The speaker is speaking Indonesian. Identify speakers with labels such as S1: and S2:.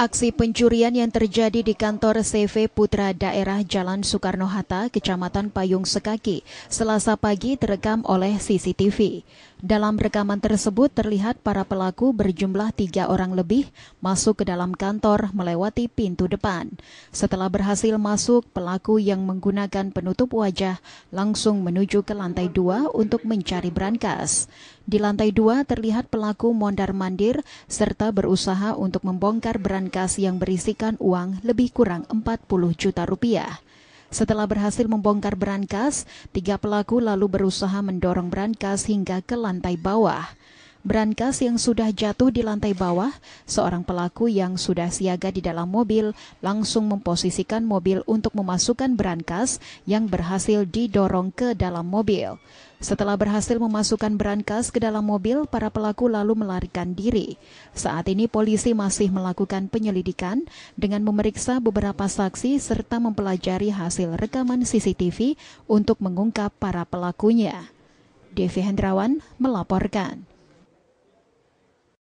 S1: Aksi pencurian yang terjadi di kantor CV Putra Daerah Jalan Soekarno-Hatta, Kecamatan Payung Sekaki, selasa pagi terekam oleh CCTV. Dalam rekaman tersebut terlihat para pelaku berjumlah tiga orang lebih masuk ke dalam kantor melewati pintu depan. Setelah berhasil masuk, pelaku yang menggunakan penutup wajah langsung menuju ke lantai dua untuk mencari brankas. Di lantai dua terlihat pelaku mondar-mandir serta berusaha untuk membongkar brankas kas yang berisikan uang lebih kurang 40 juta rupiah. Setelah berhasil membongkar berankas, tiga pelaku lalu berusaha mendorong berankas hingga ke lantai bawah. Berangkas yang sudah jatuh di lantai bawah, seorang pelaku yang sudah siaga di dalam mobil langsung memposisikan mobil untuk memasukkan berangkas yang berhasil didorong ke dalam mobil. Setelah berhasil memasukkan berangkas ke dalam mobil, para pelaku lalu melarikan diri. Saat ini polisi masih melakukan penyelidikan dengan memeriksa beberapa saksi serta mempelajari hasil rekaman CCTV untuk mengungkap para pelakunya. Devi Hendrawan melaporkan.